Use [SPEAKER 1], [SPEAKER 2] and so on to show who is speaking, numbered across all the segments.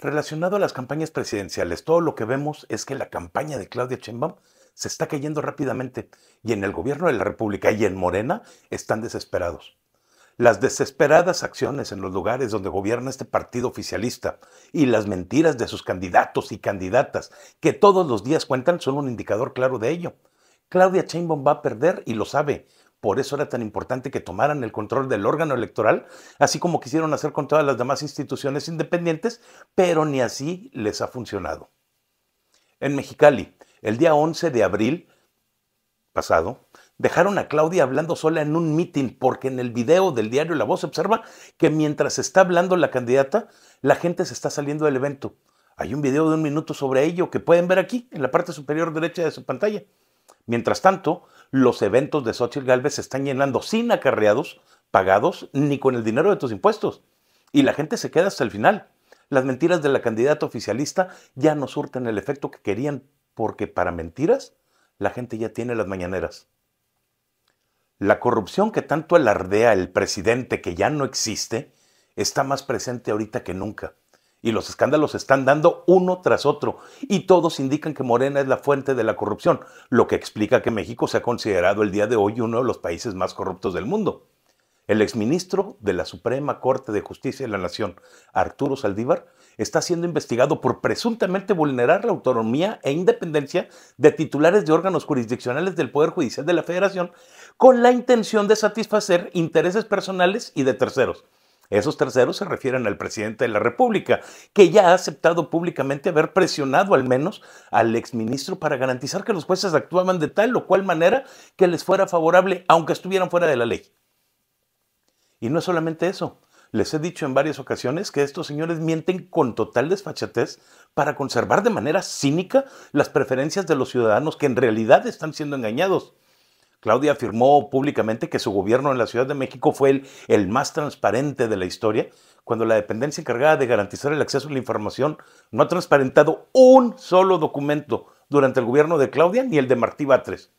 [SPEAKER 1] Relacionado a las campañas presidenciales, todo lo que vemos es que la campaña de Claudia Sheinbaum se está cayendo rápidamente y en el gobierno de la República y en Morena están desesperados. Las desesperadas acciones en los lugares donde gobierna este partido oficialista y las mentiras de sus candidatos y candidatas que todos los días cuentan son un indicador claro de ello. Claudia Sheinbaum va a perder y lo sabe, por eso era tan importante que tomaran el control del órgano electoral, así como quisieron hacer con todas las demás instituciones independientes, pero ni así les ha funcionado. En Mexicali, el día 11 de abril pasado, dejaron a Claudia hablando sola en un mitin, porque en el video del diario La Voz observa que mientras está hablando la candidata, la gente se está saliendo del evento. Hay un video de un minuto sobre ello que pueden ver aquí, en la parte superior derecha de su pantalla. Mientras tanto, los eventos de Xochitl Galvez se están llenando sin acarreados, pagados, ni con el dinero de tus impuestos. Y la gente se queda hasta el final. Las mentiras de la candidata oficialista ya no surten el efecto que querían, porque para mentiras la gente ya tiene las mañaneras. La corrupción que tanto alardea el presidente que ya no existe está más presente ahorita que nunca. Y los escándalos se están dando uno tras otro, y todos indican que Morena es la fuente de la corrupción, lo que explica que México se ha considerado el día de hoy uno de los países más corruptos del mundo. El exministro de la Suprema Corte de Justicia de la Nación, Arturo Saldívar, está siendo investigado por presuntamente vulnerar la autonomía e independencia de titulares de órganos jurisdiccionales del Poder Judicial de la Federación con la intención de satisfacer intereses personales y de terceros. Esos terceros se refieren al presidente de la República, que ya ha aceptado públicamente haber presionado al menos al exministro para garantizar que los jueces actuaban de tal o cual manera que les fuera favorable, aunque estuvieran fuera de la ley. Y no es solamente eso. Les he dicho en varias ocasiones que estos señores mienten con total desfachatez para conservar de manera cínica las preferencias de los ciudadanos que en realidad están siendo engañados. Claudia afirmó públicamente que su gobierno en la Ciudad de México fue el, más transparente de la historia, cuando la dependencia encargada de garantizar el acceso a la información no ha transparentado un solo documento durante el gobierno de Claudia ni el de Martí Batres.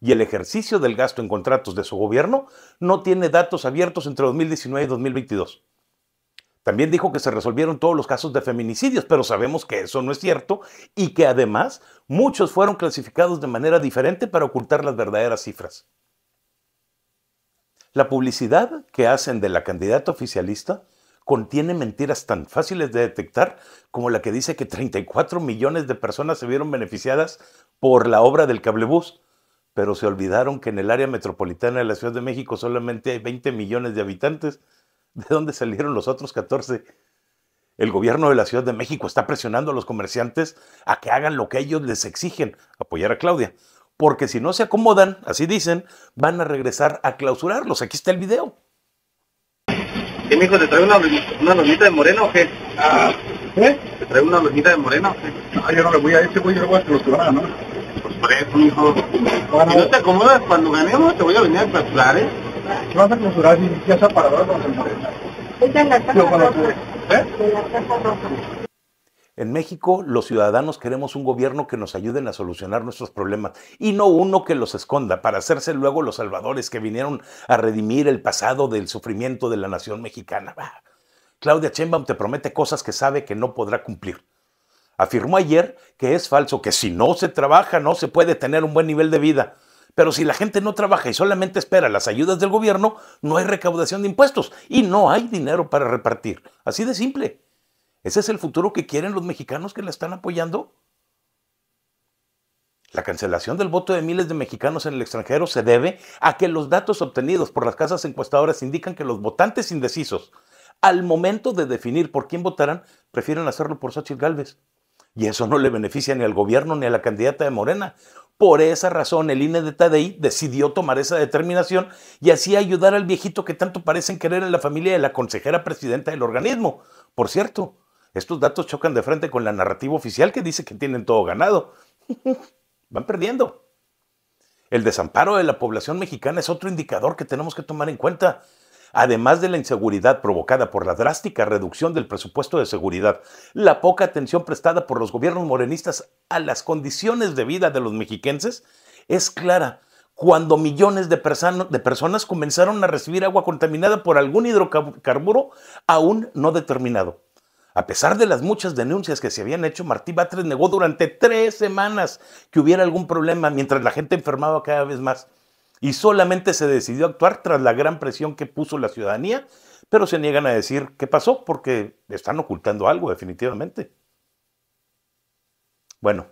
[SPEAKER 1] Y el ejercicio del gasto en contratos de su gobierno no tiene datos abiertos entre 2019 y 2022. También dijo que se resolvieron todos los casos de feminicidios, pero sabemos que eso no es cierto y que además muchos fueron clasificados de manera diferente para ocultar las verdaderas cifras. La publicidad que hacen de la candidata oficialista contiene mentiras tan fáciles de detectar como la que dice que 34 millones de personas se vieron beneficiadas por la obra del cablebús, pero se olvidaron que en el área metropolitana de la Ciudad de México solamente hay 20 millones de habitantes ¿De dónde salieron los otros 14? El gobierno de la Ciudad de México está presionando a los comerciantes a que hagan lo que ellos les exigen, apoyar a Claudia. Porque si no se acomodan, así dicen, van a regresar a clausurarlos. Aquí está el video. ¿Qué, mijo? ¿Te trae una, una de moreno o qué? Ah. ¿Eh? ¿Te trae una lonita de moreno o Ah, yo no le voy a este yo voy a clausurar, ¿no? Pues por eso, mijo. si no te acomodas cuando ganemos, te voy a venir a clausurar, ¿eh? En México, los ciudadanos queremos un gobierno que nos ayuden a solucionar nuestros problemas y no uno que los esconda para hacerse luego los salvadores que vinieron a redimir el pasado del sufrimiento de la nación mexicana. Claudia Chembaum te promete cosas que sabe que no podrá cumplir. Afirmó ayer que es falso que si no se trabaja no se puede tener un buen nivel de vida. Pero si la gente no trabaja y solamente espera las ayudas del gobierno, no hay recaudación de impuestos y no hay dinero para repartir. Así de simple. ¿Ese es el futuro que quieren los mexicanos que la están apoyando? La cancelación del voto de miles de mexicanos en el extranjero se debe a que los datos obtenidos por las casas encuestadoras indican que los votantes indecisos, al momento de definir por quién votarán, prefieren hacerlo por Xochitl Gálvez. Y eso no le beneficia ni al gobierno ni a la candidata de Morena. Por esa razón, el INE de Tadei decidió tomar esa determinación y así ayudar al viejito que tanto parecen querer en la familia de la consejera presidenta del organismo. Por cierto, estos datos chocan de frente con la narrativa oficial que dice que tienen todo ganado. Van perdiendo. El desamparo de la población mexicana es otro indicador que tenemos que tomar en cuenta además de la inseguridad provocada por la drástica reducción del presupuesto de seguridad, la poca atención prestada por los gobiernos morenistas a las condiciones de vida de los mexiquenses, es clara cuando millones de, de, personas comenzaron a recibir agua contaminada por algún hidrocarburo aún no determinado. A pesar de las muchas denuncias que se habían hecho, Martí Batres negó durante tres semanas que hubiera algún problema mientras la gente enfermaba cada vez más y solamente se decidió actuar tras la gran presión que puso la ciudadanía, pero se niegan a decir qué pasó porque están ocultando algo definitivamente. Bueno,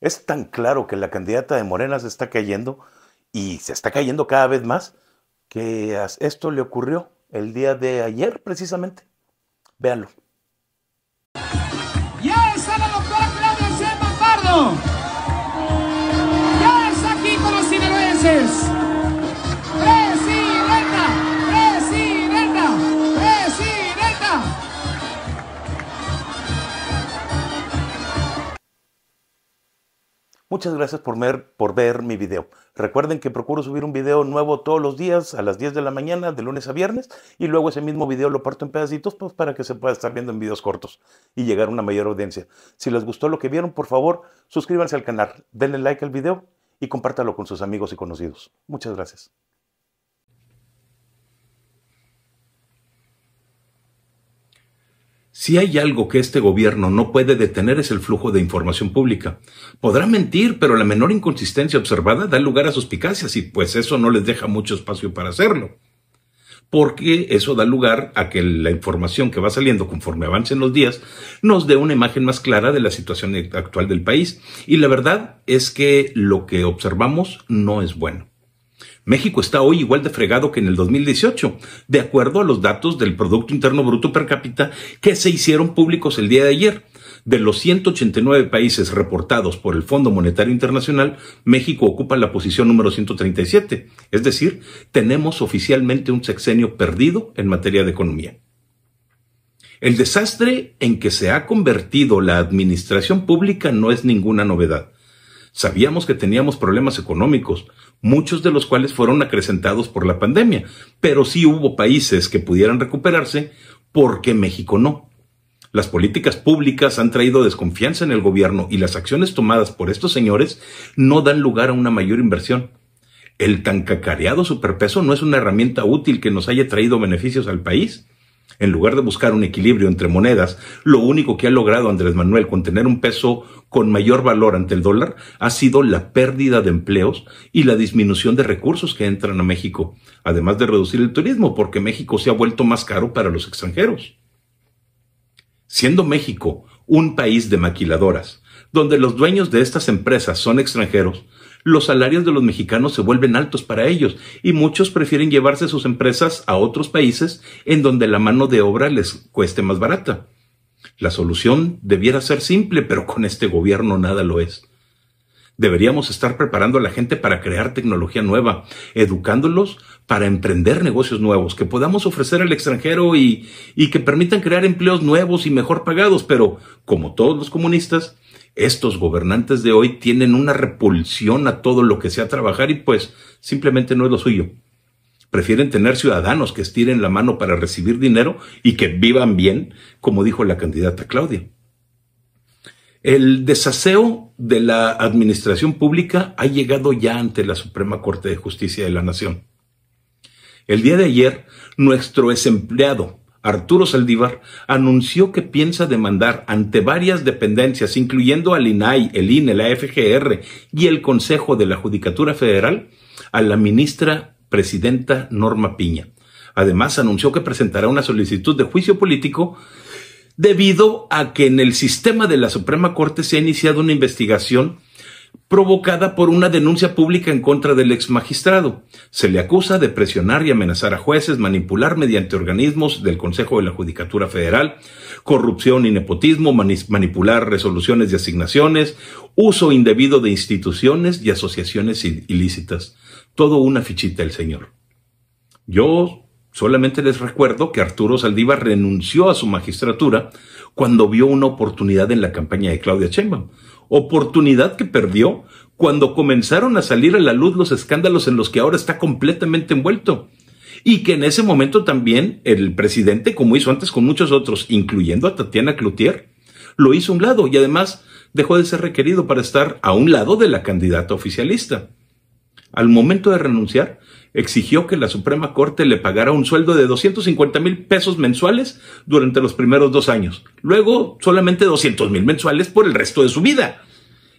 [SPEAKER 1] es tan claro que la candidata de Morena se está cayendo y se está cayendo cada vez más que esto le ocurrió el día de ayer precisamente. Véanlo. Ya está la doctora Claudia Ya está aquí con los Muchas gracias por ver, por ver mi video. Recuerden que procuro subir un video nuevo todos los días a las 10 de la mañana, de lunes a viernes, y luego ese mismo video lo parto en pedacitos pues, para que se pueda estar viendo en videos cortos y llegar a una mayor audiencia. Si les gustó lo que vieron, por favor, suscríbanse al canal, denle like al video y compártalo con sus amigos y conocidos. Muchas gracias. Si hay algo que este gobierno no puede detener es el flujo de información pública. Podrá mentir, pero la menor inconsistencia observada da lugar a suspicacias y pues eso no les deja mucho espacio para hacerlo. Porque eso da lugar a que la información que va saliendo conforme avancen los días nos dé una imagen más clara de la situación actual del país. Y la verdad es que lo que observamos no es bueno. México está hoy igual de fregado que en el 2018, de acuerdo a los datos del Producto Interno Bruto per cápita que se hicieron públicos el día de ayer. De los 189 países reportados por el Fondo Monetario Internacional, México ocupa la posición número 137, es decir, tenemos oficialmente un sexenio perdido en materia de economía. El desastre en que se ha convertido la administración pública no es ninguna novedad. Sabíamos que teníamos problemas económicos, muchos de los cuales fueron acrecentados por la pandemia, pero sí hubo países que pudieran recuperarse porque México no. Las políticas públicas han traído desconfianza en el gobierno y las acciones tomadas por estos señores no dan lugar a una mayor inversión. El tan cacareado superpeso no es una herramienta útil que nos haya traído beneficios al país. En lugar de buscar un equilibrio entre monedas, lo único que ha logrado Andrés Manuel con tener un peso con mayor valor ante el dólar ha sido la pérdida de empleos y la disminución de recursos que entran a México, además de reducir el turismo, porque México se ha vuelto más caro para los extranjeros. Siendo México un país de maquiladoras, donde los dueños de estas empresas son extranjeros, los salarios de los mexicanos se vuelven altos para ellos y muchos prefieren llevarse sus empresas a otros países en donde la mano de obra les cueste más barata. La solución debiera ser simple, pero con este gobierno nada lo es. Deberíamos estar preparando a la gente para crear tecnología nueva, educándolos para emprender negocios nuevos, que podamos ofrecer al extranjero y, que permitan crear empleos nuevos y mejor pagados. Pero, como todos los comunistas, estos gobernantes de hoy tienen una repulsión a todo lo que sea trabajar y pues simplemente no es lo suyo. Prefieren tener ciudadanos que estiren la mano para recibir dinero y que vivan bien, como dijo la candidata Claudia. El desaseo de la administración pública ha llegado ya ante la Suprema Corte de Justicia de la Nación. El día de ayer, nuestro ex empleado, Arturo Saldívar, anunció que piensa demandar ante varias dependencias, incluyendo al INAI, el INE, la FGR y el Consejo de la Judicatura Federal, a la ministra presidenta Norma Piña. Además, anunció que presentará una solicitud de juicio político debido a que en el sistema de la Suprema Corte se ha iniciado una investigación provocada por una denuncia pública en contra del ex magistrado. Se le acusa de presionar y amenazar a jueces, manipular mediante organismos del Consejo de la Judicatura Federal, corrupción y nepotismo, manipular resoluciones y asignaciones, uso indebido de instituciones y asociaciones ilícitas todo una fichita el señor. Yo solamente les recuerdo que Arturo Saldívar renunció a su magistratura cuando vio una oportunidad en la campaña de Claudia Sheinbaum, oportunidad que perdió cuando comenzaron a salir a la luz los escándalos en los que ahora está completamente envuelto. Y que en ese momento también el presidente, como hizo antes con muchos otros, incluyendo a Tatiana Cloutier, lo hizo a un lado y además dejó de ser requerido para estar a un lado de la candidata oficialista al momento de renunciar, exigió que la Suprema Corte le pagara un sueldo de 250 mil pesos mensuales durante los primeros dos años. Luego, solamente 200 mil mensuales por el resto de su vida.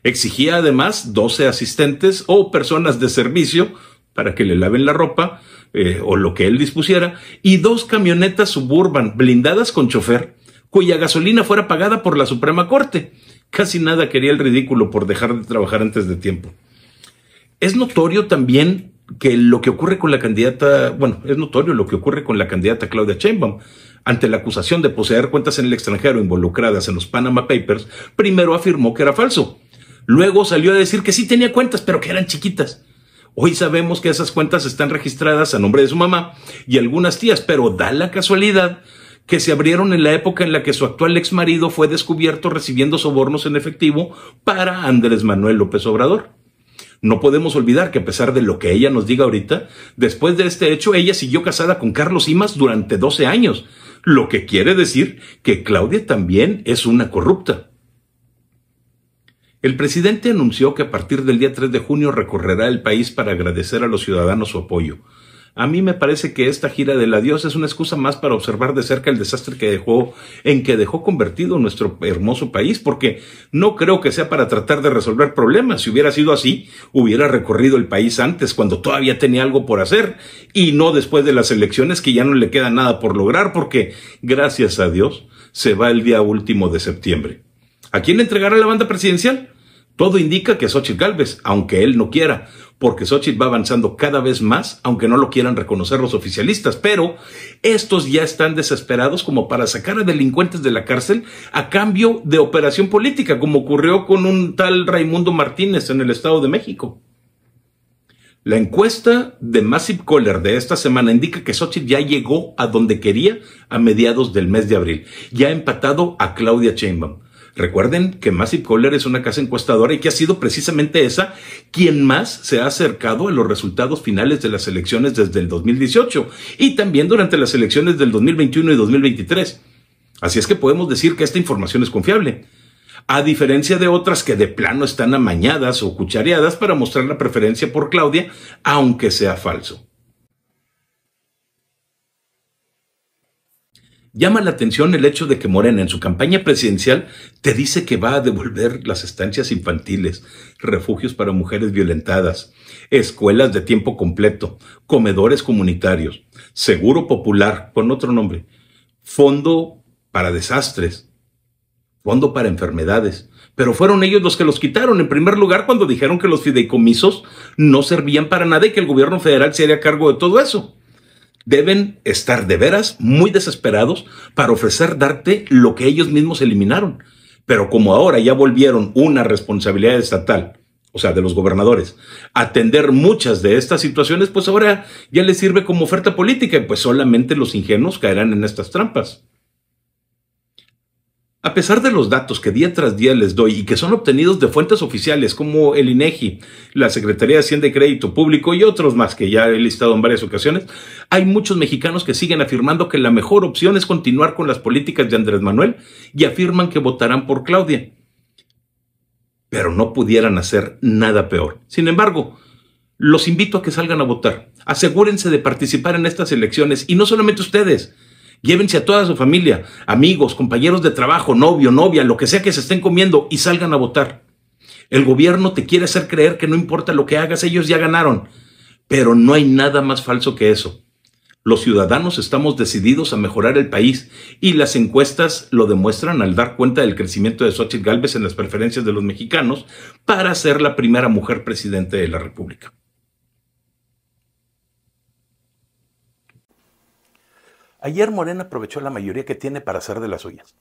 [SPEAKER 1] Exigía además 12 asistentes o personas de servicio para que le laven la ropa eh, o lo que él dispusiera y dos camionetas suburban blindadas con chofer cuya gasolina fuera pagada por la Suprema Corte. Casi nada quería el ridículo por dejar de trabajar antes de tiempo. Es notorio también que lo que ocurre con la candidata, bueno, es notorio lo que ocurre con la candidata Claudia Sheinbaum ante la acusación de poseer cuentas en el extranjero involucradas en los Panama Papers, primero afirmó que era falso. Luego salió a decir que sí tenía cuentas, pero que eran chiquitas. Hoy sabemos que esas cuentas están registradas a nombre de su mamá y algunas tías, pero da la casualidad que se abrieron en la época en la que su actual ex marido fue descubierto recibiendo sobornos en efectivo para Andrés Manuel López Obrador. No podemos olvidar que a pesar de lo que ella nos diga ahorita, después de este hecho, ella siguió casada con Carlos Imas durante 12 años, lo que quiere decir que Claudia también es una corrupta. El presidente anunció que a partir del día 3 de junio recorrerá el país para agradecer a los ciudadanos su apoyo. A mí me parece que esta gira del adiós es una excusa más para observar de cerca el desastre que dejó, en que dejó convertido nuestro hermoso país, porque no creo que sea para tratar de resolver problemas. Si hubiera sido así, hubiera recorrido el país antes, cuando todavía tenía algo por hacer, y no después de las elecciones que ya no le queda nada por lograr, porque gracias a Dios se va el día último de septiembre. ¿A quién le entregará la banda presidencial? Todo indica que es Xochitl Gálvez, aunque él no quiera, porque Xochitl va avanzando cada vez más, aunque no lo quieran reconocer los oficialistas, pero estos ya están desesperados como para sacar a delincuentes de la cárcel a cambio de operación política, como ocurrió con un tal Raimundo Martínez en el Estado de México. La encuesta de Massive Caller de esta semana indica que Xochitl ya llegó a donde quería a mediados del mes de abril, ya ha empatado a Claudia Sheinbaum. Recuerden que Massive Kohler es una casa encuestadora y que ha sido precisamente esa quien más se ha acercado a los resultados finales de las elecciones desde el 2018 y también durante las elecciones del 2021 y 2023. Así es que podemos decir que esta información es confiable. A diferencia de otras que de plano están amañadas o cuchareadas para mostrar la preferencia por Claudia, aunque sea falso. Llama la atención el hecho de que Morena en su campaña presidencial te dice que va a devolver las estancias infantiles, refugios para mujeres violentadas, escuelas de tiempo completo, comedores comunitarios, seguro popular con otro nombre, fondo para desastres, fondo para enfermedades. Pero fueron ellos los que los quitaron en primer lugar cuando dijeron que los fideicomisos no servían para nada y que el gobierno federal se haría cargo de todo eso deben estar de veras muy desesperados para ofrecer darte lo que ellos mismos eliminaron. Pero como ahora ya volvieron una responsabilidad estatal, o sea, de los gobernadores, atender muchas de estas situaciones, pues ahora ya les sirve como oferta política y pues solamente los ingenuos caerán en estas trampas. A pesar de los datos que día tras día les doy y que son obtenidos de fuentes oficiales como el INEGI, e la Secretaría de Hacienda y Crédito Público y otros más que ya he listado en varias ocasiones, hay muchos mexicanos que siguen afirmando que la mejor opción es continuar con las políticas de Andrés Manuel y afirman que votarán por Claudia. Pero no pudieran hacer nada peor. Sin embargo, los invito a que salgan a votar. Asegúrense de participar en estas elecciones y no solamente ustedes, Llévense a toda su familia, amigos, compañeros de trabajo, novio, novia, lo que sea que se estén comiendo y salgan a votar. El gobierno te quiere hacer creer que no importa lo que hagas, ellos ya ganaron. Pero no hay nada más falso que eso. Los ciudadanos estamos decididos a mejorar el país y las encuestas lo demuestran al dar cuenta del crecimiento de Xochitl Gálvez en las preferencias de los mexicanos para ser la primera mujer presidente de la República. Ayer Morena aprovechó la mayoría que tiene para hacer de las suyas.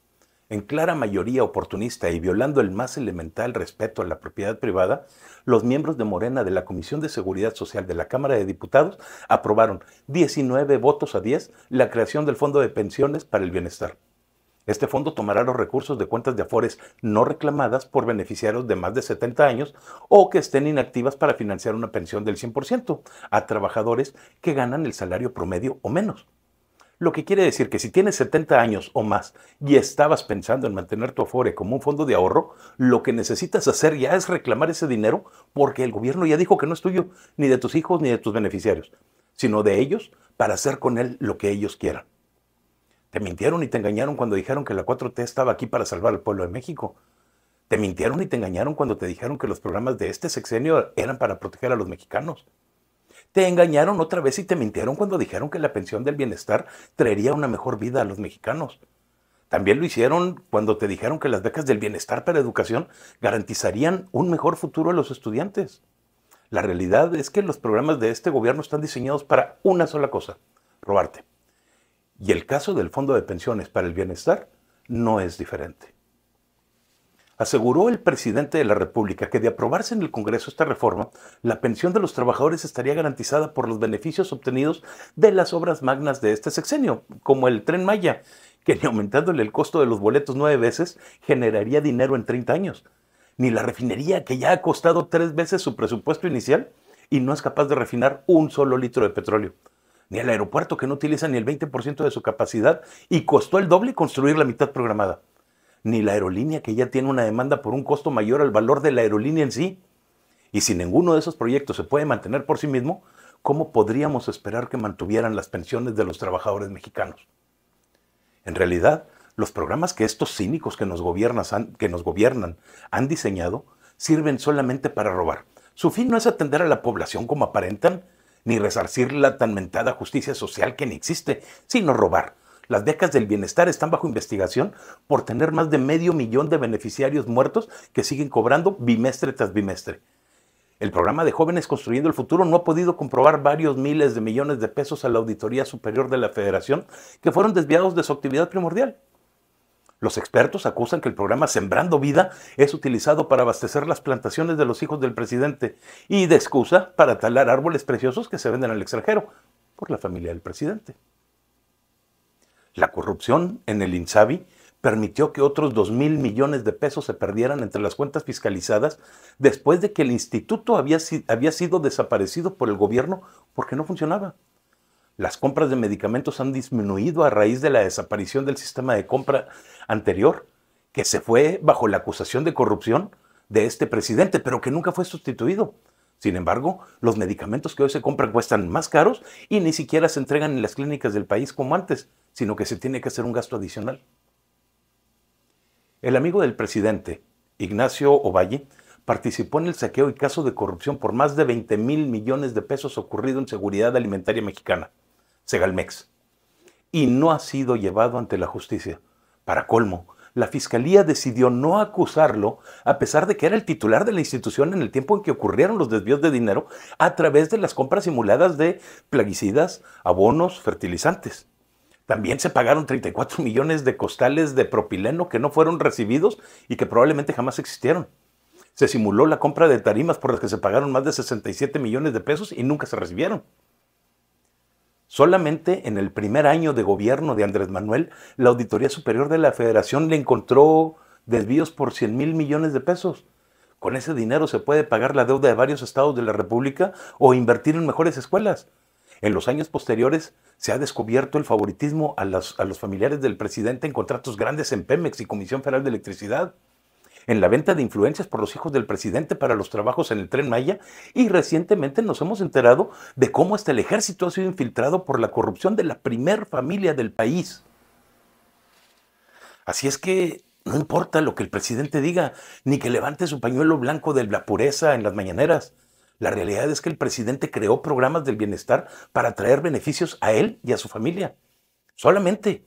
[SPEAKER 1] En clara mayoría oportunista y violando el más elemental respeto a la propiedad privada, los miembros de Morena de la Comisión de Seguridad Social de la Cámara de Diputados aprobaron 19 votos a 10 la creación del Fondo de Pensiones para el Bienestar. Este fondo tomará los recursos de cuentas de afores no reclamadas por beneficiarios de más de 70 años o que estén inactivas para financiar una pensión del 100% a trabajadores que ganan el salario promedio o menos. Lo que quiere decir que si tienes 70 años o más y estabas pensando en mantener tu Afore como un fondo de ahorro, lo que necesitas hacer ya es reclamar ese dinero porque el gobierno ya dijo que no es tuyo, ni de tus hijos ni de tus beneficiarios, sino de ellos para hacer con él lo que ellos quieran. Te mintieron y te engañaron cuando dijeron que la 4T estaba aquí para salvar al pueblo de México. Te mintieron y te engañaron cuando te dijeron que los programas de este sexenio eran para proteger a los mexicanos. Te engañaron otra vez y te mintieron cuando dijeron que la pensión del bienestar traería una mejor vida a los mexicanos. También lo hicieron cuando te dijeron que las becas del bienestar para educación garantizarían un mejor futuro a los estudiantes. La realidad es que los programas de este gobierno están diseñados para una sola cosa, robarte. Y el caso del Fondo de Pensiones para el Bienestar no es diferente aseguró el presidente de la República que de aprobarse en el Congreso esta reforma, la pensión de los trabajadores estaría garantizada por los beneficios obtenidos de las obras magnas de este sexenio, como el tren Maya, que ni aumentándole el costo de los boletos nueve veces generaría dinero en 30 años, ni la refinería que ya ha costado tres veces su presupuesto inicial y no es capaz de refinar un solo litro de petróleo ni el aeropuerto que no utiliza ni el 20% de su capacidad y costó el doble construir la mitad programada ni la aerolínea que ya tiene una demanda por un costo mayor al valor de la aerolínea en sí. Y si ninguno de esos proyectos se puede mantener por sí mismo, ¿cómo podríamos esperar que mantuvieran las pensiones de los trabajadores mexicanos? En realidad, los programas que estos cínicos que nos, gobiernan, que nos gobiernan han diseñado sirven solamente para robar. Su fin no es atender a la población como aparentan, ni resarcir la tan mentada justicia social que ni existe, sino robar, las becas del bienestar están bajo investigación por tener más de medio millón de beneficiarios muertos que siguen cobrando bimestre tras bimestre. El programa de Jóvenes Construyendo el Futuro no ha podido comprobar varios miles de millones de pesos a la Auditoría Superior de la Federación que fueron desviados de su actividad primordial. Los expertos acusan que el programa Sembrando Vida es utilizado para abastecer las plantaciones de los hijos del presidente y de excusa para talar árboles preciosos que se venden al extranjero por la familia del presidente. La corrupción en el INSABI permitió que otros 2 mil millones de pesos se perdieran entre las cuentas fiscalizadas después de que el instituto había, había, sido desaparecido por el gobierno porque no funcionaba. Las compras de medicamentos han disminuido a raíz de la desaparición del sistema de compra anterior, que se fue bajo la acusación de corrupción de este presidente, pero que nunca fue sustituido. Sin embargo, los medicamentos que hoy se compran cuestan más caros y ni siquiera se entregan en las clínicas del país como antes, sino que se tiene que hacer un gasto adicional. El amigo del presidente, Ignacio Ovalle, participó en el saqueo y caso de corrupción por más de 20 mil millones de pesos ocurrido en Seguridad Alimentaria Mexicana, Segalmex, y no ha sido llevado ante la justicia. Para colmo, la fiscalía decidió no acusarlo, a pesar de que era el titular de la institución en el tiempo en que ocurrieron los desvíos de dinero a través de las compras simuladas de plaguicidas, abonos, fertilizantes. También se pagaron 34 millones de costales de propileno que no fueron recibidos y que probablemente jamás existieron. Se simuló la compra de tarimas por las que se pagaron más de 67 millones de pesos y nunca se recibieron. Solamente en el primer año de gobierno de Andrés Manuel, la Auditoría Superior de la Federación le encontró desvíos por 100 mil millones de pesos. Con ese dinero se puede pagar la deuda de varios estados de la República o invertir en mejores escuelas. En los años posteriores se ha descubierto el favoritismo a los, a los familiares del presidente en contratos grandes en Pemex y Comisión Federal de Electricidad en la venta de influencias por los hijos del presidente para los trabajos en el tren Maya y recientemente nos hemos enterado de cómo hasta el ejército ha sido infiltrado por la corrupción de la primer familia del país. Así es que no importa lo que el presidente diga, ni que levante su pañuelo blanco de la pureza en las mañaneras. La realidad es que el presidente creó programas del bienestar para traer beneficios a él y a su familia. Solamente.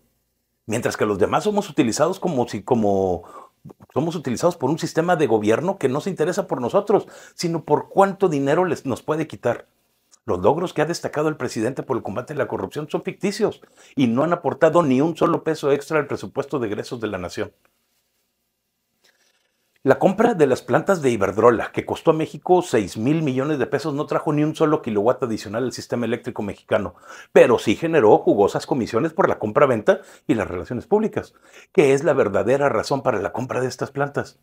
[SPEAKER 1] Mientras que los demás somos utilizados como, si, como somos utilizados por un sistema de gobierno que no se interesa por nosotros, sino por cuánto dinero les, nos puede quitar. Los logros que ha destacado el presidente por el combate a la corrupción son ficticios y no han aportado ni un solo peso extra al presupuesto de egresos de la nación. La compra de las plantas de Iberdrola, que costó a México 6 mil millones de pesos, no trajo ni un solo kilowatt adicional al sistema eléctrico mexicano, pero sí generó jugosas comisiones por la compra-venta y las relaciones públicas, que es la verdadera razón para la compra de estas plantas.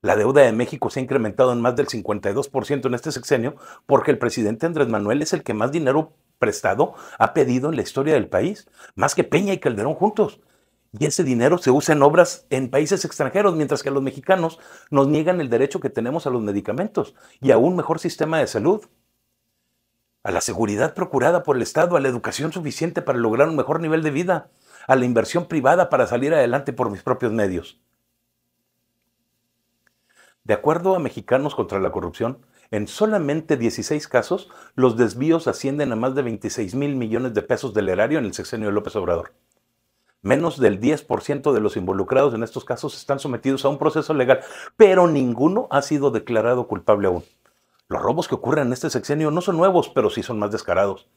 [SPEAKER 1] La deuda de México se ha incrementado en más del 52% en este sexenio porque el presidente Andrés Manuel es el que más dinero prestado ha pedido en la historia del país, más que Peña y Calderón juntos. Y ese dinero se usa en obras en países extranjeros, mientras que los mexicanos nos niegan el derecho que tenemos a los medicamentos y a un mejor sistema de salud, a la seguridad procurada por el Estado, a la educación suficiente para lograr un mejor nivel de vida, a la inversión privada para salir adelante por mis propios medios. De acuerdo a Mexicanos contra la Corrupción, en solamente 16 casos los desvíos ascienden a más de 26 mil millones de pesos del erario en el sexenio de López Obrador. Menos del 10% de los involucrados en estos casos están sometidos a un proceso legal, pero ninguno ha sido declarado culpable aún. Los robos que ocurren en este sexenio no son nuevos, pero sí son más descarados.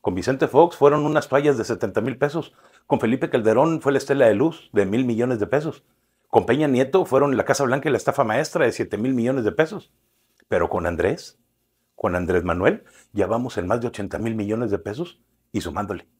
[SPEAKER 1] Con Vicente Fox fueron unas fallas de 70 mil pesos. Con Felipe Calderón fue la estela de luz de mil millones de pesos. Con Peña Nieto fueron la Casa Blanca y la estafa maestra de 7 mil millones de pesos. Pero con Andrés, con Andrés Manuel, ya vamos en más de 80 mil millones de pesos y sumándole.